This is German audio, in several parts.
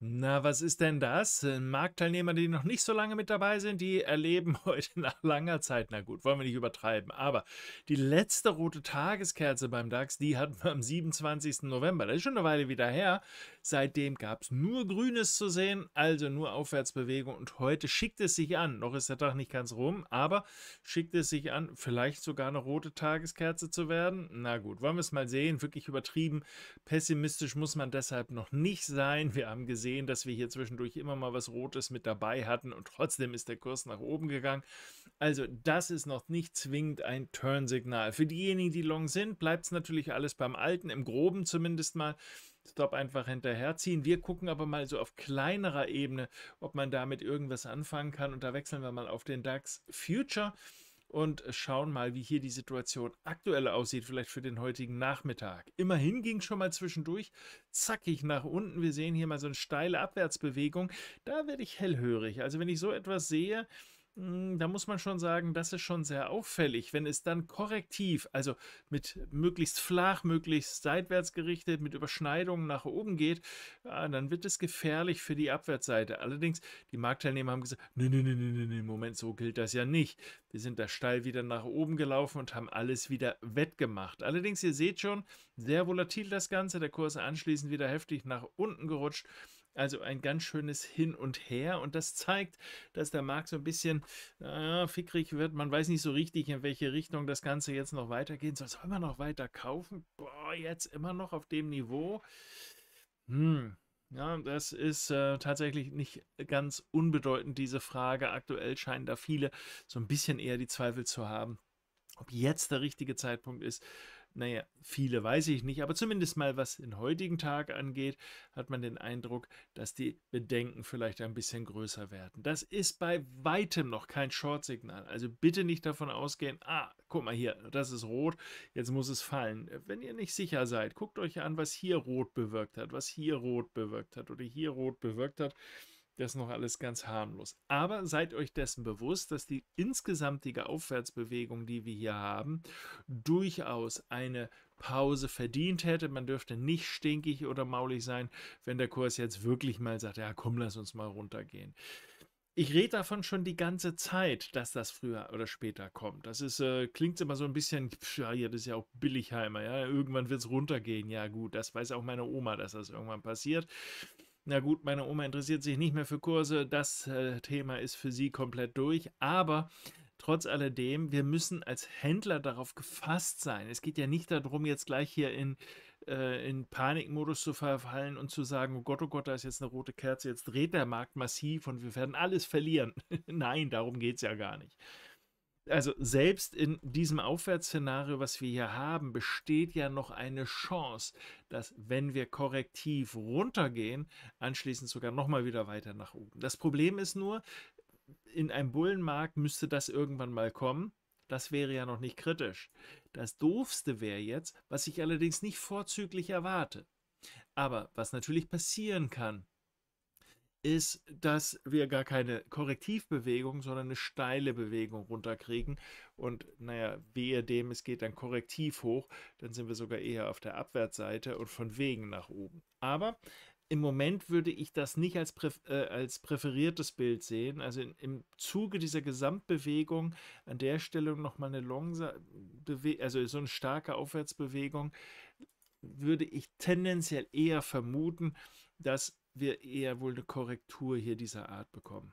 Na, was ist denn das? Marktteilnehmer, die noch nicht so lange mit dabei sind, die erleben heute nach langer Zeit, na gut, wollen wir nicht übertreiben, aber die letzte rote Tageskerze beim DAX, die hatten wir am 27. November, das ist schon eine Weile wieder her. Seitdem gab es nur Grünes zu sehen, also nur Aufwärtsbewegung und heute schickt es sich an, noch ist der Tag nicht ganz rum, aber schickt es sich an, vielleicht sogar eine rote Tageskerze zu werden. Na gut, wollen wir es mal sehen, wirklich übertrieben, pessimistisch muss man deshalb noch nicht sein. Wir haben gesehen, gesehen, dass wir hier zwischendurch immer mal was Rotes mit dabei hatten und trotzdem ist der Kurs nach oben gegangen. Also das ist noch nicht zwingend ein Turn-Signal. Für diejenigen, die long sind, bleibt es natürlich alles beim Alten, im Groben zumindest mal. Stop einfach hinterherziehen. Wir gucken aber mal so auf kleinerer Ebene, ob man damit irgendwas anfangen kann. Und da wechseln wir mal auf den DAX Future und schauen mal, wie hier die Situation aktuell aussieht, vielleicht für den heutigen Nachmittag. Immerhin ging schon mal zwischendurch zackig nach unten. Wir sehen hier mal so eine steile Abwärtsbewegung. Da werde ich hellhörig. Also wenn ich so etwas sehe, hm, da muss man schon sagen, das ist schon sehr auffällig. Wenn es dann korrektiv, also mit möglichst flach, möglichst seitwärts gerichtet, mit Überschneidungen nach oben geht, dann wird es gefährlich für die Abwärtsseite. Allerdings, die Marktteilnehmer haben gesagt, nee, nee, nee, nee, nee, Moment, so gilt das ja nicht. Wir sind da steil wieder nach oben gelaufen und haben alles wieder wettgemacht. Allerdings, ihr seht schon, sehr volatil das Ganze, der Kurs anschließend wieder heftig nach unten gerutscht. Also ein ganz schönes Hin und Her und das zeigt, dass der Markt so ein bisschen äh, fickrig wird. Man weiß nicht so richtig, in welche Richtung das Ganze jetzt noch weitergehen soll. Soll man noch weiter kaufen? Boah, jetzt immer noch auf dem Niveau? Hm. Ja, das ist äh, tatsächlich nicht ganz unbedeutend, diese Frage. Aktuell scheinen da viele so ein bisschen eher die Zweifel zu haben, ob jetzt der richtige Zeitpunkt ist, naja, viele weiß ich nicht, aber zumindest mal was den heutigen Tag angeht, hat man den Eindruck, dass die Bedenken vielleicht ein bisschen größer werden. Das ist bei weitem noch kein Shortsignal. Also bitte nicht davon ausgehen, ah, guck mal hier, das ist rot, jetzt muss es fallen. Wenn ihr nicht sicher seid, guckt euch an, was hier rot bewirkt hat, was hier rot bewirkt hat oder hier rot bewirkt hat. Das ist noch alles ganz harmlos. Aber seid euch dessen bewusst, dass die insgesamtige Aufwärtsbewegung, die wir hier haben, durchaus eine Pause verdient hätte. Man dürfte nicht stinkig oder maulig sein, wenn der Kurs jetzt wirklich mal sagt, ja komm, lass uns mal runtergehen. Ich rede davon schon die ganze Zeit, dass das früher oder später kommt. Das ist, äh, klingt immer so ein bisschen, pf, ja, das ist ja auch Billigheimer, ja, irgendwann wird es runtergehen. Ja, gut, das weiß auch meine Oma, dass das irgendwann passiert na gut, meine Oma interessiert sich nicht mehr für Kurse, das äh, Thema ist für sie komplett durch, aber Trotz alledem, wir müssen als Händler darauf gefasst sein. Es geht ja nicht darum, jetzt gleich hier in, äh, in Panikmodus zu verfallen und zu sagen, oh Gott, oh Gott, da ist jetzt eine rote Kerze, jetzt dreht der Markt massiv und wir werden alles verlieren. Nein, darum geht es ja gar nicht also selbst in diesem Aufwärtsszenario, was wir hier haben, besteht ja noch eine Chance, dass wenn wir korrektiv runtergehen, anschließend sogar nochmal wieder weiter nach oben. Das Problem ist nur, in einem Bullenmarkt müsste das irgendwann mal kommen. Das wäre ja noch nicht kritisch. Das Doofste wäre jetzt, was ich allerdings nicht vorzüglich erwarte. Aber was natürlich passieren kann, ist, dass wir gar keine Korrektivbewegung, sondern eine steile Bewegung runterkriegen. Und naja, wehe dem, es geht dann korrektiv hoch, dann sind wir sogar eher auf der Abwärtsseite und von wegen nach oben. Aber im Moment würde ich das nicht als, präf äh, als präferiertes Bild sehen. Also in, im Zuge dieser Gesamtbewegung an der Stelle nochmal eine Longsa also so eine starke Aufwärtsbewegung, würde ich tendenziell eher vermuten, dass wir eher wohl eine Korrektur hier dieser Art bekommen.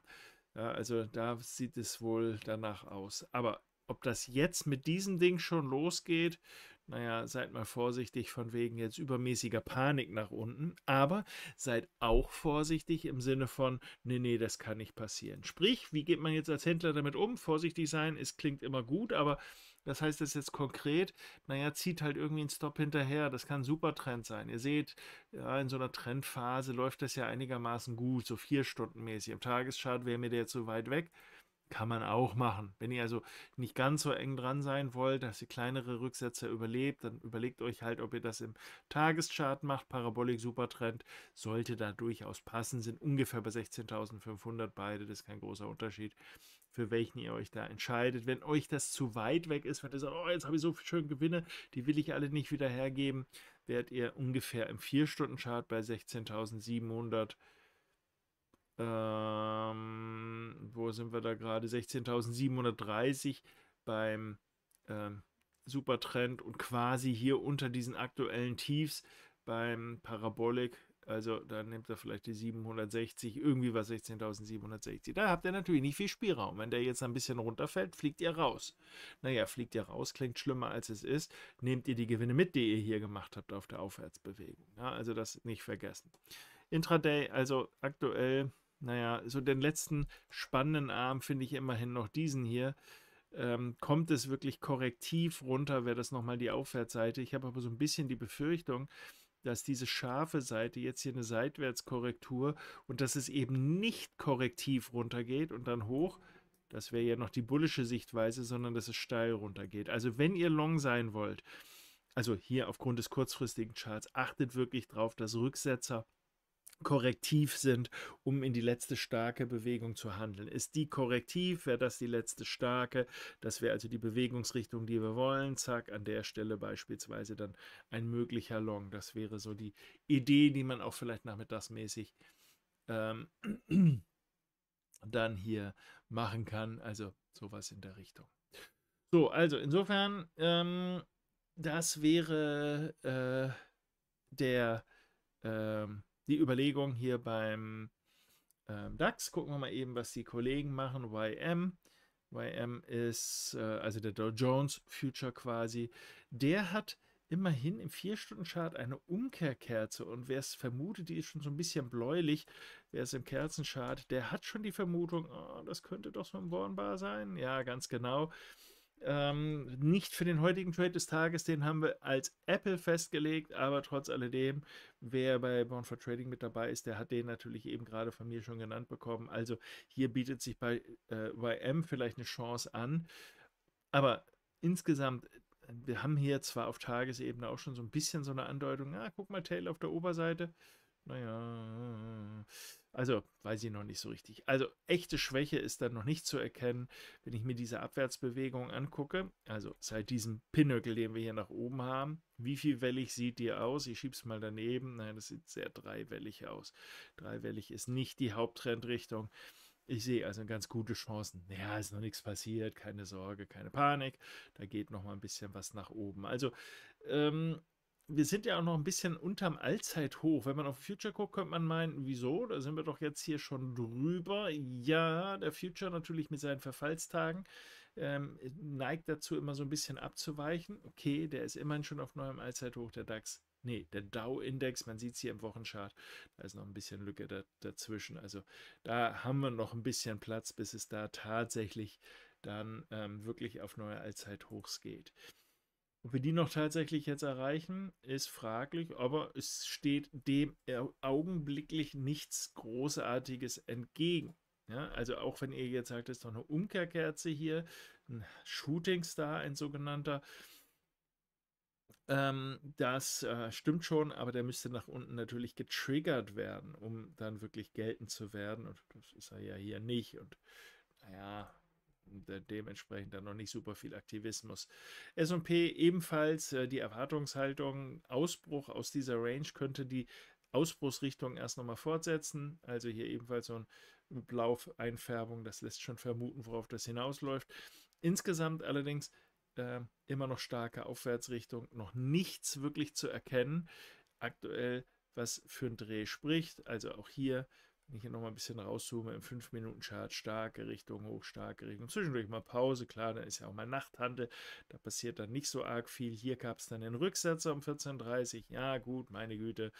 Ja, also da sieht es wohl danach aus. Aber ob das jetzt mit diesem Ding schon losgeht, naja, seid mal vorsichtig von wegen jetzt übermäßiger Panik nach unten, aber seid auch vorsichtig im Sinne von, nee, nee, das kann nicht passieren. Sprich, wie geht man jetzt als Händler damit um? Vorsichtig sein, es klingt immer gut, aber was heißt, das jetzt konkret, naja, zieht halt irgendwie einen Stop hinterher. Das kann ein super Trend sein. Ihr seht, ja, in so einer Trendphase läuft das ja einigermaßen gut, so vier Stunden mäßig. Im Tageschart wäre mir der jetzt so weit weg. Kann man auch machen. Wenn ihr also nicht ganz so eng dran sein wollt, dass ihr kleinere Rücksetzer überlebt, dann überlegt euch halt, ob ihr das im Tageschart macht. Parabolik Supertrend sollte da durchaus passen, sind ungefähr bei 16.500 beide, das ist kein großer Unterschied für welchen ihr euch da entscheidet. Wenn euch das zu weit weg ist, wenn ihr sagt, oh, jetzt habe ich so viele schöne Gewinne, die will ich alle nicht wieder hergeben, werdet ihr ungefähr im 4-Stunden-Chart bei 16.700. Ähm, wo sind wir da gerade? 16.730 beim ähm, Supertrend und quasi hier unter diesen aktuellen Tiefs beim Parabolic, also da nimmt er vielleicht die 760, irgendwie war 16.760. Da habt ihr natürlich nicht viel Spielraum. Wenn der jetzt ein bisschen runterfällt, fliegt ihr raus. Naja, fliegt ihr raus, klingt schlimmer als es ist. Nehmt ihr die Gewinne mit, die ihr hier gemacht habt auf der Aufwärtsbewegung. Ja, also das nicht vergessen. Intraday, also aktuell, naja, so den letzten spannenden Arm finde ich immerhin noch diesen hier. Ähm, kommt es wirklich korrektiv runter, wäre das nochmal die Aufwärtsseite. Ich habe aber so ein bisschen die Befürchtung, dass diese scharfe Seite jetzt hier eine Seitwärtskorrektur und dass es eben nicht korrektiv runtergeht und dann hoch. Das wäre ja noch die bullische Sichtweise, sondern dass es steil runtergeht. Also wenn ihr long sein wollt, also hier aufgrund des kurzfristigen Charts, achtet wirklich drauf, dass Rücksetzer korrektiv sind, um in die letzte starke Bewegung zu handeln. Ist die korrektiv, wäre das die letzte starke, das wäre also die Bewegungsrichtung, die wir wollen. Zack, an der Stelle beispielsweise dann ein möglicher Long. Das wäre so die Idee, die man auch vielleicht nachmittagsmäßig ähm, dann hier machen kann. Also sowas in der Richtung. So, also insofern, ähm, das wäre äh, der ähm, die Überlegung hier beim ähm, DAX. Gucken wir mal eben, was die Kollegen machen. YM. YM ist, äh, also der Dow Jones Future quasi. Der hat immerhin im 4-Stunden-Chart eine Umkehrkerze. Und wer es vermutet, die ist schon so ein bisschen bläulich. Wer es im Kerzenchart, der hat schon die Vermutung, oh, das könnte doch so ein Warnbar sein. Ja, ganz genau. Ähm, nicht für den heutigen Trade des Tages, den haben wir als Apple festgelegt, aber trotz alledem, wer bei Born for Trading mit dabei ist, der hat den natürlich eben gerade von mir schon genannt bekommen. Also hier bietet sich bei äh, YM vielleicht eine Chance an. Aber insgesamt, äh, wir haben hier zwar auf Tagesebene auch schon so ein bisschen so eine Andeutung, ah, guck mal, Tail auf der Oberseite. Naja, also weiß ich noch nicht so richtig. Also echte Schwäche ist dann noch nicht zu erkennen, wenn ich mir diese Abwärtsbewegung angucke. Also seit diesem Pinnöckel, den wir hier nach oben haben. Wie viel wellig sieht die aus? Ich schiebe es mal daneben. Nein, das sieht sehr dreiwellig aus. Dreiwellig ist nicht die Haupttrendrichtung. Ich sehe also ganz gute Chancen. Ja, ist noch nichts passiert, keine Sorge, keine Panik. Da geht noch mal ein bisschen was nach oben. Also ähm, wir sind ja auch noch ein bisschen unterm Allzeithoch. Wenn man auf Future guckt, könnte man meinen, wieso? Da sind wir doch jetzt hier schon drüber. Ja, der Future natürlich mit seinen Verfallstagen ähm, neigt dazu, immer so ein bisschen abzuweichen. Okay, der ist immerhin schon auf neuem Allzeithoch, der DAX. Nee, der Dow-Index, man sieht es hier im Wochenchart, da ist noch ein bisschen Lücke da, dazwischen. Also da haben wir noch ein bisschen Platz, bis es da tatsächlich dann ähm, wirklich auf neue Allzeithochs geht. Ob wir die noch tatsächlich jetzt erreichen, ist fraglich, aber es steht dem augenblicklich nichts Großartiges entgegen. Ja, also auch wenn ihr jetzt sagt, es ist doch eine Umkehrkerze hier, ein Shootingstar, ein sogenannter, ähm, das äh, stimmt schon, aber der müsste nach unten natürlich getriggert werden, um dann wirklich geltend zu werden. Und das ist er ja hier nicht. Und naja, äh, dementsprechend dann noch nicht super viel Aktivismus. SP ebenfalls äh, die Erwartungshaltung, Ausbruch aus dieser Range könnte die Ausbruchsrichtung erst nochmal fortsetzen. Also hier ebenfalls so eine äh, Blaufeinfärbung, das lässt schon vermuten, worauf das hinausläuft. Insgesamt allerdings äh, immer noch starke Aufwärtsrichtung, noch nichts wirklich zu erkennen. Aktuell, was für ein Dreh spricht. Also auch hier wenn ich hier nochmal ein bisschen rauszoome, im 5-Minuten-Chart starke Richtung, hoch, starke Richtung. Zwischendurch mal Pause, klar, dann ist ja auch mal Nachthandel, da passiert dann nicht so arg viel. Hier gab es dann den Rücksetzer um 14.30 Ja, gut, meine Güte,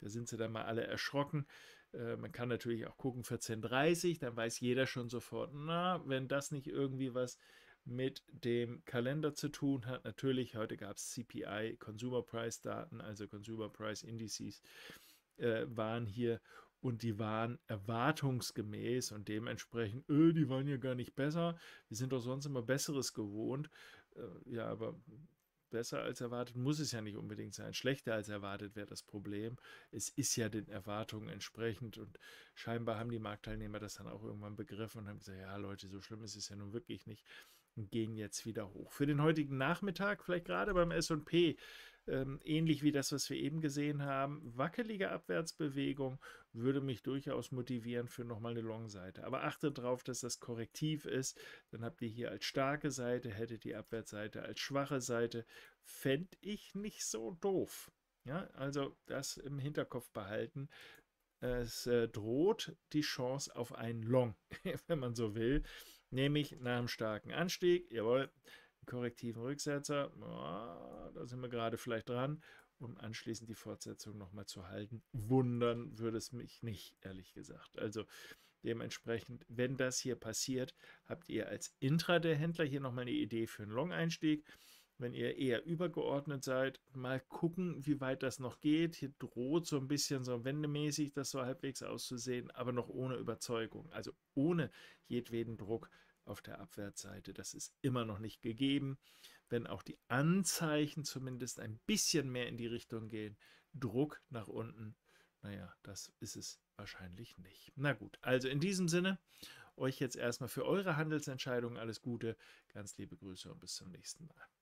da sind sie dann mal alle erschrocken. Äh, man kann natürlich auch gucken, 14.30 dann weiß jeder schon sofort, na, wenn das nicht irgendwie was mit dem Kalender zu tun hat. Natürlich, heute gab es CPI, Consumer Price Daten, also Consumer Price Indices äh, waren hier und die waren erwartungsgemäß und dementsprechend, öh, die waren ja gar nicht besser, wir sind doch sonst immer Besseres gewohnt. Äh, ja, aber besser als erwartet muss es ja nicht unbedingt sein. Schlechter als erwartet wäre das Problem. Es ist ja den Erwartungen entsprechend und scheinbar haben die Marktteilnehmer das dann auch irgendwann begriffen und haben gesagt, ja Leute, so schlimm ist es ja nun wirklich nicht und gehen jetzt wieder hoch. Für den heutigen Nachmittag, vielleicht gerade beim S&P, ähm, ähnlich wie das, was wir eben gesehen haben, wackelige Abwärtsbewegung würde mich durchaus motivieren für nochmal eine Long-Seite. Aber achtet darauf, dass das korrektiv ist. Dann habt ihr hier als starke Seite, hättet die Abwärtsseite als schwache Seite. Fände ich nicht so doof. Ja, also das im Hinterkopf behalten. Es äh, droht die Chance auf einen Long, wenn man so will. Nämlich nach einem starken Anstieg, jawohl, korrektiven Rücksetzer, oh, da sind wir gerade vielleicht dran, um anschließend die Fortsetzung nochmal zu halten. Wundern würde es mich nicht, ehrlich gesagt. Also dementsprechend, wenn das hier passiert, habt ihr als Intraday-Händler hier nochmal eine Idee für einen Long-Einstieg. Wenn ihr eher übergeordnet seid, mal gucken, wie weit das noch geht. Hier droht so ein bisschen so wendemäßig das so halbwegs auszusehen, aber noch ohne Überzeugung, also ohne jedweden Druck auf der Abwärtsseite. Das ist immer noch nicht gegeben. Wenn auch die Anzeichen zumindest ein bisschen mehr in die Richtung gehen, Druck nach unten, naja, das ist es wahrscheinlich nicht. Na gut, also in diesem Sinne, euch jetzt erstmal für eure Handelsentscheidungen alles Gute, ganz liebe Grüße und bis zum nächsten Mal.